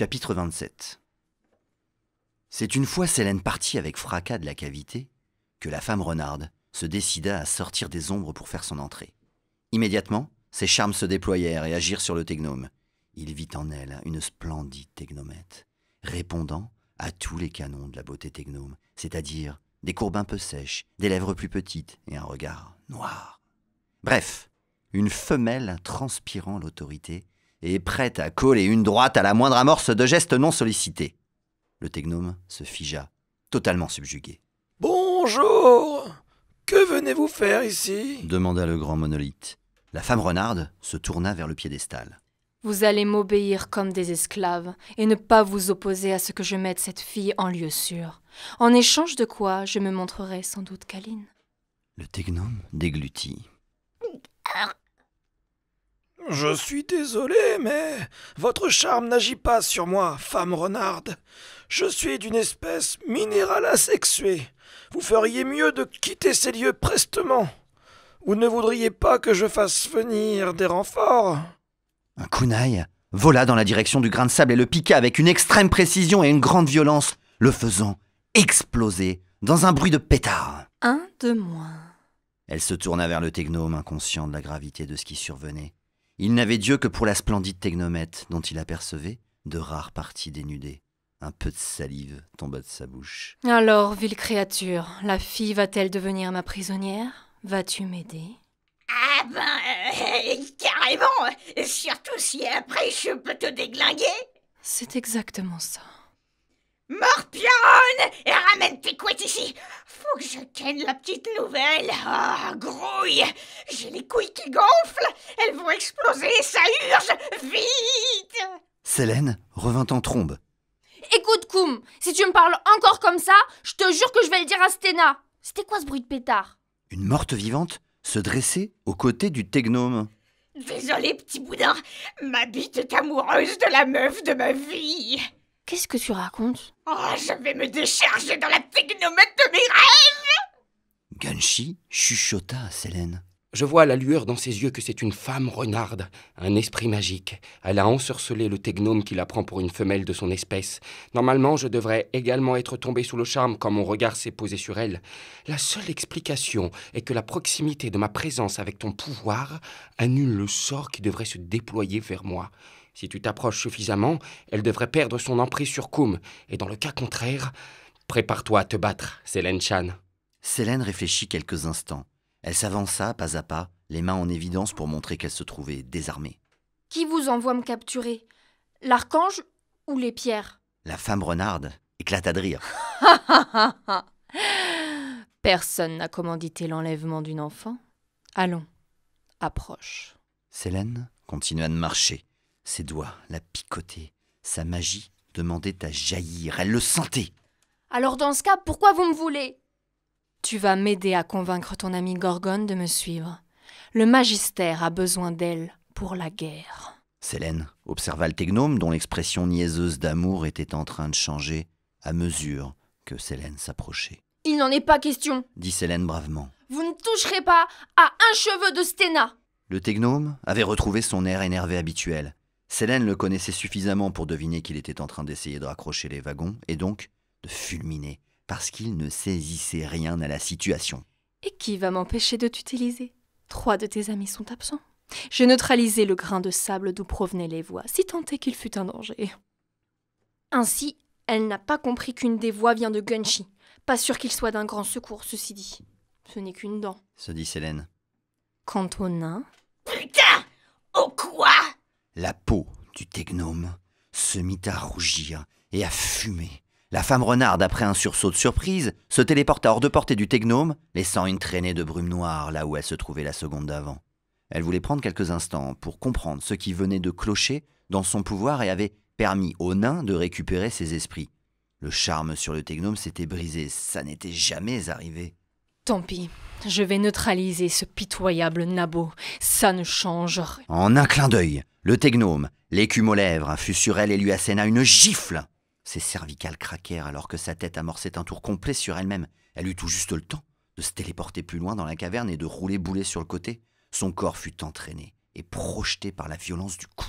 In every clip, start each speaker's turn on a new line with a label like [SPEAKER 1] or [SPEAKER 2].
[SPEAKER 1] Chapitre 27 C'est une fois Célène partie avec fracas de la cavité que la femme renarde se décida à sortir des ombres pour faire son entrée. Immédiatement, ses charmes se déployèrent et agirent sur le technome. Il vit en elle une splendide technomète, répondant à tous les canons de la beauté technome, c'est-à-dire des courbes un peu sèches, des lèvres plus petites et un regard noir. Bref, une femelle transpirant l'autorité et prête à coller une droite à la moindre amorce de geste non sollicité. Le technome se figea, totalement subjugué.
[SPEAKER 2] Bonjour Que venez-vous faire ici
[SPEAKER 1] demanda le grand monolithe. La femme renarde se tourna vers le piédestal.
[SPEAKER 2] Vous allez m'obéir comme des esclaves et ne pas vous opposer à ce que je mette cette fille en lieu sûr. En échange de quoi, je me montrerai sans doute câline.
[SPEAKER 1] Le technome déglutit. Ah,
[SPEAKER 2] je suis désolé, mais votre charme n'agit pas sur moi, femme renarde. Je suis d'une espèce minérale asexuée. Vous feriez mieux de quitter ces lieux prestement. Vous ne voudriez pas que je fasse venir des renforts
[SPEAKER 1] Un kunai vola dans la direction du grain de sable et le piqua avec une extrême précision et une grande violence, le faisant exploser dans un bruit de pétard.
[SPEAKER 2] Un de moins.
[SPEAKER 1] Elle se tourna vers le technome, inconscient de la gravité de ce qui survenait. Il n'avait Dieu que pour la splendide technomètre dont il apercevait de rares parties dénudées. Un peu de salive tomba de sa bouche.
[SPEAKER 2] Alors, ville créature, la fille va-t-elle devenir ma prisonnière Vas-tu m'aider Ah ben, euh, carrément Surtout si après je peux te déglinguer C'est exactement ça. « T'es quoi ici Faut que je tienne la petite nouvelle Ah, grouille J'ai les couilles qui gonflent Elles vont exploser, ça urge Vite
[SPEAKER 1] Célène revint en trombe.
[SPEAKER 2] Écoute, Koum, si tu me parles encore comme ça, je te jure que je vais le dire à Sténa !»« C'était quoi ce bruit de pétard
[SPEAKER 1] Une morte vivante se dressait aux côtés du technome.
[SPEAKER 2] Désolé, petit boudin, ma bite est amoureuse de la meuf de ma vie. Qu'est-ce que tu racontes Oh, je vais me décharger dans la technomètre de mes rêves
[SPEAKER 1] Ganshi chuchota à Célène. Je vois la lueur dans ses yeux que c'est une femme renarde, un esprit magique. Elle a ensorcelé le technome qui la prend pour une femelle de son espèce. Normalement, je devrais également être tombé sous le charme quand mon regard s'est posé sur elle. La seule explication est que la proximité de ma présence avec ton pouvoir annule le sort qui devrait se déployer vers moi. Si tu t'approches suffisamment, elle devrait perdre son emprise sur Koum, et dans le cas contraire, prépare-toi à te battre, Célène Chan. Célène réfléchit quelques instants. Elle s'avança pas à pas, les mains en évidence pour montrer qu'elle se trouvait désarmée.
[SPEAKER 2] Qui vous envoie me capturer L'archange ou les pierres
[SPEAKER 1] La femme renarde éclata de rire.
[SPEAKER 2] Personne n'a commandité l'enlèvement d'une enfant. Allons, approche.
[SPEAKER 1] Célène continua de marcher. Ses doigts la picotaient. Sa magie demandait à jaillir. Elle le sentait.
[SPEAKER 2] Alors dans ce cas, pourquoi vous me voulez Tu vas m'aider à convaincre ton ami Gorgone de me suivre. Le magistère a besoin d'elle pour la guerre.
[SPEAKER 1] Sélène observa le technome dont l'expression niaiseuse d'amour était en train de changer à mesure que Sélène s'approchait.
[SPEAKER 2] Il n'en est pas question,
[SPEAKER 1] dit Sélène bravement.
[SPEAKER 2] Vous ne toucherez pas à un cheveu de Stena.
[SPEAKER 1] Le technome avait retrouvé son air énervé habituel. Célène le connaissait suffisamment pour deviner qu'il était en train d'essayer de raccrocher les wagons et donc de fulminer, parce qu'il ne saisissait rien à la situation.
[SPEAKER 2] Et qui va m'empêcher de t'utiliser Trois de tes amis sont absents. J'ai neutralisé le grain de sable d'où provenaient les voix, si tant est qu'il fût un danger. Ainsi, elle n'a pas compris qu'une des voix vient de Gunshi. Pas sûr qu'il soit d'un grand secours, ceci dit. Ce n'est qu'une dent.
[SPEAKER 1] Se dit Célène. Quant au nain.
[SPEAKER 2] Putain Au quoi
[SPEAKER 1] la peau du technome se mit à rougir et à fumer. La femme renarde, après un sursaut de surprise, se téléporta hors de portée du technome, laissant une traînée de brume noire là où elle se trouvait la seconde d'avant. Elle voulait prendre quelques instants pour comprendre ce qui venait de clocher dans son pouvoir et avait permis au nain de récupérer ses esprits. Le charme sur le technome s'était brisé, ça n'était jamais arrivé.
[SPEAKER 2] Tant pis. Je vais neutraliser ce pitoyable nabo. Ça ne change rien.
[SPEAKER 1] En un clin d'œil, le technome, l'écume aux lèvres, fut sur elle et lui asséna une gifle. Ses cervicales craquèrent alors que sa tête amorçait un tour complet sur elle-même. Elle eut tout juste le temps de se téléporter plus loin dans la caverne et de rouler boulet sur le côté. Son corps fut entraîné et projeté par la violence du coup.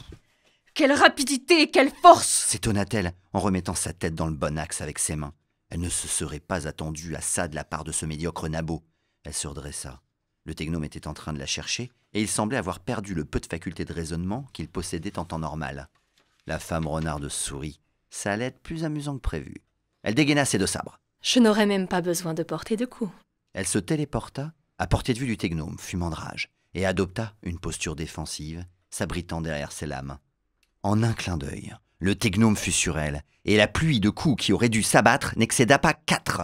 [SPEAKER 2] Quelle rapidité, quelle force
[SPEAKER 1] s'étonna-t-elle en remettant sa tête dans le bon axe avec ses mains. Elle ne se serait pas attendue à ça de la part de ce médiocre nabot. Elle se redressa. Le technome était en train de la chercher, et il semblait avoir perdu le peu de faculté de raisonnement qu'il possédait en temps normal. La femme renarde sourit. Ça allait être plus amusante que prévu. Elle dégaina ses deux sabres.
[SPEAKER 2] Je n'aurais même pas besoin de porter de coups.
[SPEAKER 1] Elle se téléporta, à portée de vue du technome, fumant de rage, et adopta une posture défensive, s'abritant derrière ses lames. En un clin d'œil, le technome fut sur elle, et la pluie de coups qui aurait dû s'abattre n'excéda pas quatre.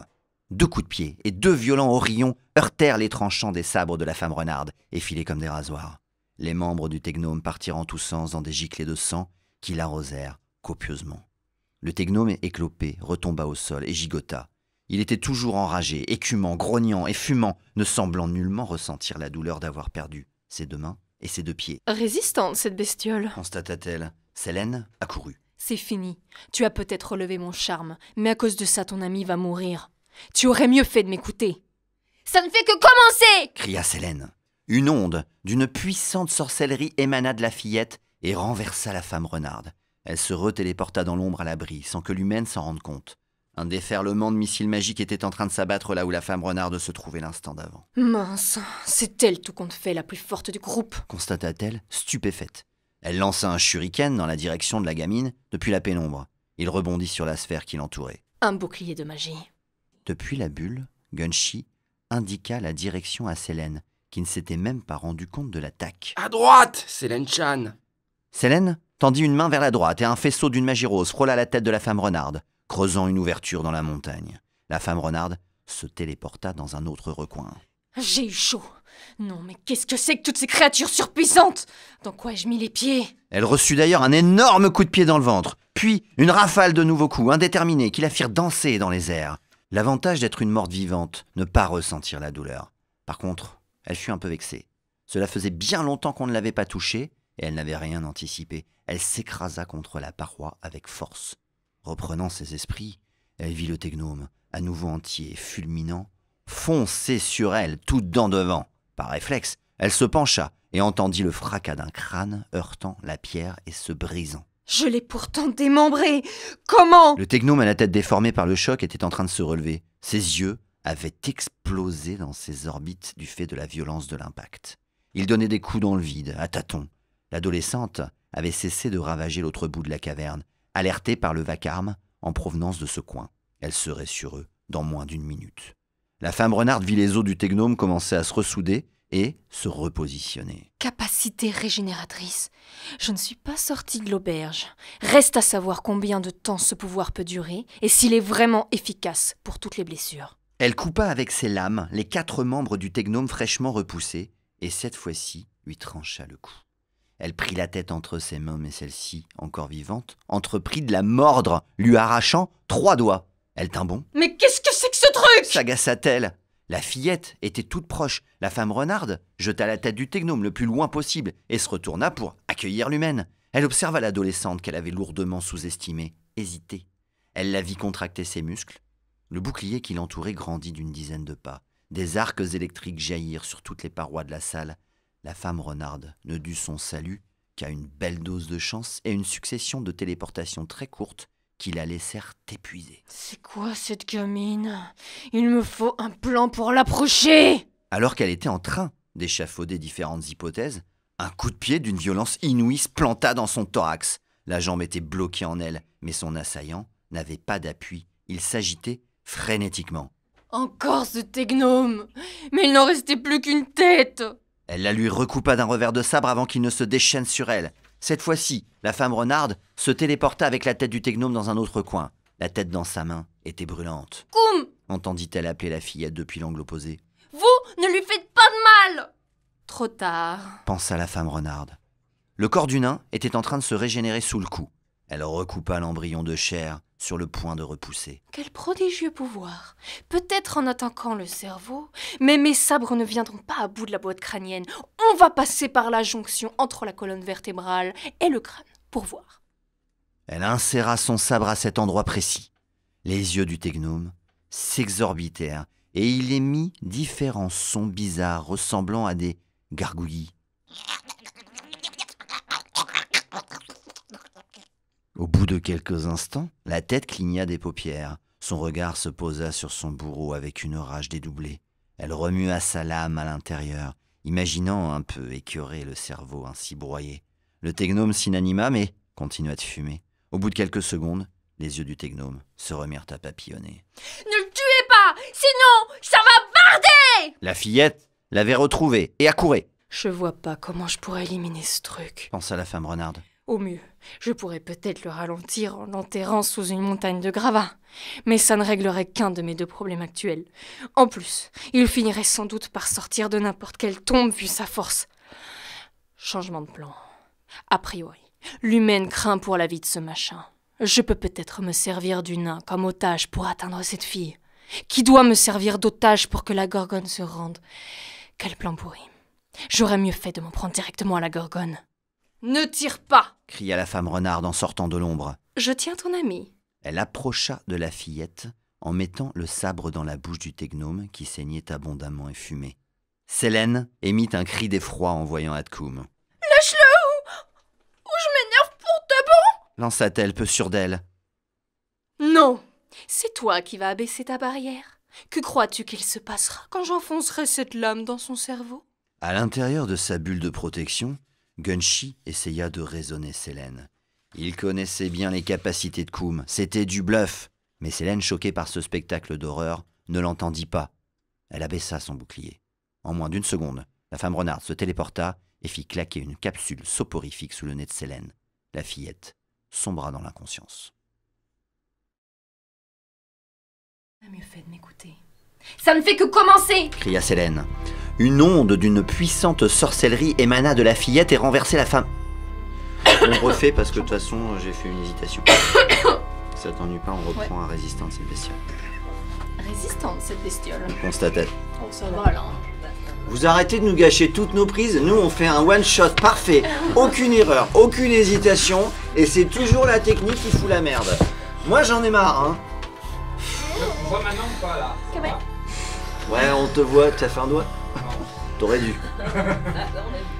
[SPEAKER 1] Deux coups de pied et deux violents orillons heurtèrent les tranchants des sabres de la femme renarde, effilés comme des rasoirs. Les membres du technome partirent en tous sens dans des giclées de sang qui l'arrosèrent copieusement. Le technome éclopé retomba au sol et gigota. Il était toujours enragé, écumant, grognant et fumant, ne semblant nullement ressentir la douleur d'avoir perdu ses deux mains et ses deux pieds.
[SPEAKER 2] Résistante, cette bestiole,
[SPEAKER 1] constata-t-elle. Célène accourut.
[SPEAKER 2] C'est fini. Tu as peut-être relevé mon charme, mais à cause de ça, ton ami va mourir. Tu aurais mieux fait de m'écouter. Ça ne fait que commencer
[SPEAKER 1] cria Célène. Une onde d'une puissante sorcellerie émana de la fillette et renversa la femme renarde. Elle se retéléporta dans l'ombre à l'abri, sans que l'humaine s'en rende compte. Un déferlement de missiles magiques était en train de s'abattre là où la femme renarde se trouvait l'instant d'avant.
[SPEAKER 2] Mince, c'est elle tout compte fait la plus forte du groupe,
[SPEAKER 1] constata-t-elle, stupéfaite. Elle lança un shuriken dans la direction de la gamine depuis la pénombre. Il rebondit sur la sphère qui l'entourait.
[SPEAKER 2] Un bouclier de magie.
[SPEAKER 1] Depuis la bulle, Gunshi indiqua la direction à Selene, qui ne s'était même pas rendu compte de l'attaque. À droite, Selene Chan Selene tendit une main vers la droite et un faisceau d'une magie rose frôla la tête de la femme renarde, creusant une ouverture dans la montagne. La femme renarde se téléporta dans un autre recoin.
[SPEAKER 2] J'ai eu chaud. Non, mais qu'est-ce que c'est que toutes ces créatures surpuissantes Dans quoi ai-je mis les pieds
[SPEAKER 1] Elle reçut d'ailleurs un énorme coup de pied dans le ventre, puis une rafale de nouveaux coups indéterminés qui la firent danser dans les airs. L'avantage d'être une morte vivante, ne pas ressentir la douleur. Par contre, elle fut un peu vexée. Cela faisait bien longtemps qu'on ne l'avait pas touchée, et elle n'avait rien anticipé. Elle s'écrasa contre la paroi avec force. Reprenant ses esprits, elle vit le technome, à nouveau entier, fulminant, Foncé sur elle, toute dent devant. Par réflexe, elle se pencha et entendit le fracas d'un crâne heurtant la pierre et se brisant.
[SPEAKER 2] Je l'ai pourtant démembré Comment Le
[SPEAKER 1] technome à la tête déformée par le choc était en train de se relever. Ses yeux avaient explosé dans ses orbites du fait de la violence de l'impact. Il donnait des coups dans le vide, à tâtons. L'adolescente avait cessé de ravager l'autre bout de la caverne, alertée par le vacarme en provenance de ce coin. Elle serait sur eux dans moins d'une minute. La femme renarde vit les os du technome commencer à se ressouder et se repositionner.
[SPEAKER 2] Capacité régénératrice. Je ne suis pas sortie de l'auberge. Reste à savoir combien de temps ce pouvoir peut durer et s'il est vraiment efficace pour toutes les blessures.
[SPEAKER 1] Elle coupa avec ses lames les quatre membres du technome fraîchement repoussés et cette fois-ci lui trancha le cou. Elle prit la tête entre ses mains, mais celle-ci, encore vivante, entreprit de la mordre, lui arrachant trois doigts. Elle tint bon. Mais qu'est-ce truc s'agaça-t-elle. La fillette était toute proche. La femme renarde jeta la tête du technome le plus loin possible et se retourna pour accueillir l'humaine. Elle observa l'adolescente qu'elle avait lourdement sous-estimée, hésitée. Elle la vit contracter ses muscles. Le bouclier qui l'entourait grandit d'une dizaine de pas. Des arcs électriques jaillirent sur toutes les parois de la salle. La femme renarde ne dut son salut qu'à une belle dose de chance et une succession de téléportations très courtes qui la laissèrent épuisée.
[SPEAKER 2] C'est quoi cette gamine Il me faut un plan pour l'approcher
[SPEAKER 1] Alors qu'elle était en train d'échafauder différentes hypothèses, un coup de pied d'une violence inouïe se planta dans son thorax. La jambe était bloquée en elle, mais son assaillant n'avait pas d'appui. Il s'agitait frénétiquement.
[SPEAKER 2] Encore ce technome Mais il n'en restait plus qu'une tête
[SPEAKER 1] Elle la lui recoupa d'un revers de sabre avant qu'il ne se déchaîne sur elle. Cette fois-ci, la femme renarde se téléporta avec la tête du technome dans un autre coin. La tête dans sa main était brûlante. Koum entendit-elle appeler la fillette depuis l'angle opposé.
[SPEAKER 2] Vous ne lui faites pas de mal Trop tard,
[SPEAKER 1] pensa la femme renarde. Le corps du nain était en train de se régénérer sous le coup. Elle recoupa l'embryon de chair sur le point de repousser.
[SPEAKER 2] Quel prodigieux pouvoir Peut-être en attaquant le cerveau, mais mes sabres ne viendront pas à bout de la boîte crânienne. On va passer par la jonction entre la colonne vertébrale et le crâne pour voir.
[SPEAKER 1] Elle inséra son sabre à cet endroit précis. Les yeux du technome s'exorbitèrent et il émit différents sons bizarres ressemblant à des gargouillis. Au bout de quelques instants, la tête cligna des paupières. Son regard se posa sur son bourreau avec une rage dédoublée. Elle remua sa lame à l'intérieur, imaginant un peu écœurer le cerveau ainsi broyé. Le technome s'inanima, mais continua de fumer. Au bout de quelques secondes, les yeux du technome se remirent à papillonner.
[SPEAKER 2] Ne le tuez pas, sinon ça va barder
[SPEAKER 1] La fillette l'avait retrouvé et accourait.
[SPEAKER 2] Je vois pas comment je pourrais éliminer ce truc,
[SPEAKER 1] pensa la femme renarde.
[SPEAKER 2] Au mieux, je pourrais peut-être le ralentir en l'enterrant sous une montagne de gravats. Mais ça ne réglerait qu'un de mes deux problèmes actuels. En plus, il finirait sans doute par sortir de n'importe quelle tombe vu sa force. Changement de plan. A priori, l'humaine craint pour la vie de ce machin. Je peux peut-être me servir du nain comme otage pour atteindre cette fille. Qui doit me servir d'otage pour que la gorgone se rende Quel plan pourri. J'aurais mieux fait de m'en prendre directement à la gorgone. Ne tire pas
[SPEAKER 1] cria la femme renarde en sortant de l'ombre.
[SPEAKER 2] Je tiens ton ami.
[SPEAKER 1] Elle approcha de la fillette en mettant le sabre dans la bouche du tegnome qui saignait abondamment et fumait. Célène émit un cri d'effroi en voyant Atkoum. Lâche-le ou, je
[SPEAKER 2] m'énerve pour de
[SPEAKER 1] bon lança-t-elle peu sûre d'elle.
[SPEAKER 2] Non C'est toi qui vas abaisser ta barrière. Que crois-tu qu'il se passera quand j'enfoncerai cette lame dans son cerveau
[SPEAKER 1] À l'intérieur de sa bulle de protection, Gunshi essaya de raisonner Sélène. Il connaissait bien les capacités de Koum, c'était du bluff. Mais Sélène, choquée par ce spectacle d'horreur, ne l'entendit pas. Elle abaissa son bouclier. En moins d'une seconde, la femme renarde se téléporta et fit claquer une capsule soporifique sous le nez de Sélène. La fillette sombra dans l'inconscience.
[SPEAKER 2] Ça ne fait que commencer
[SPEAKER 1] cria Célène. Une onde d'une puissante sorcellerie émana de la fillette et renversait la femme. On refait parce que de toute façon j'ai fait une hésitation. Ça t'ennuie pas, on reprend à un cette bestiole.
[SPEAKER 2] Résistante cette bestiole. On oh, va
[SPEAKER 1] Vous arrêtez de nous gâcher toutes nos prises, nous on fait un one shot parfait, aucune erreur, aucune hésitation, et c'est toujours la technique qui fout la merde. Moi j'en ai marre, hein. On voit maintenant ou pas là Ouais, on te voit, t'as fait un doigt T'aurais dû. Ah,